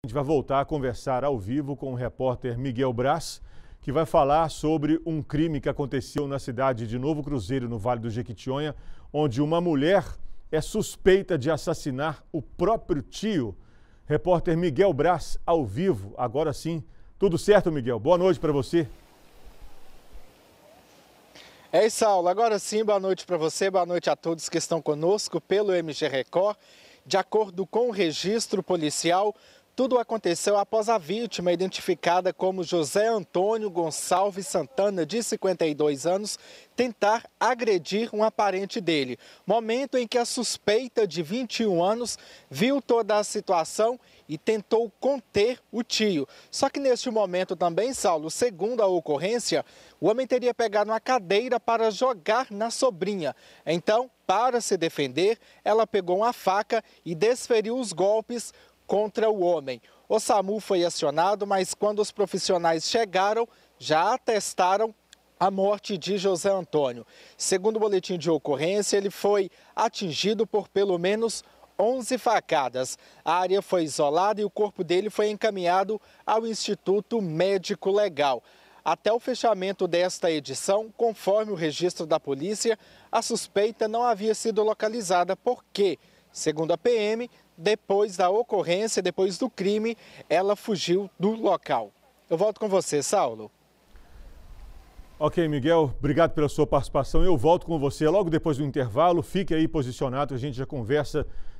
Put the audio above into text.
A gente vai voltar a conversar ao vivo com o repórter Miguel Braz, que vai falar sobre um crime que aconteceu na cidade de Novo Cruzeiro, no Vale do Jequitinhonha, onde uma mulher é suspeita de assassinar o próprio tio. Repórter Miguel Braz, ao vivo, agora sim. Tudo certo, Miguel? Boa noite para você. É isso, Saulo. Agora sim, boa noite para você, boa noite a todos que estão conosco pelo MG Record. De acordo com o registro policial, tudo aconteceu após a vítima, identificada como José Antônio Gonçalves Santana, de 52 anos, tentar agredir um aparente dele. Momento em que a suspeita, de 21 anos, viu toda a situação e tentou conter o tio. Só que neste momento também, Saulo, segundo a ocorrência, o homem teria pegado uma cadeira para jogar na sobrinha. Então, para se defender, ela pegou uma faca e desferiu os golpes contra o homem. O SAMU foi acionado, mas quando os profissionais chegaram, já atestaram a morte de José Antônio. Segundo o boletim de ocorrência, ele foi atingido por pelo menos 11 facadas. A área foi isolada e o corpo dele foi encaminhado ao Instituto Médico Legal. Até o fechamento desta edição, conforme o registro da polícia, a suspeita não havia sido localizada. Por quê? Segundo a PM, depois da ocorrência, depois do crime, ela fugiu do local. Eu volto com você, Saulo. Ok, Miguel, obrigado pela sua participação. Eu volto com você logo depois do intervalo. Fique aí posicionado, a gente já conversa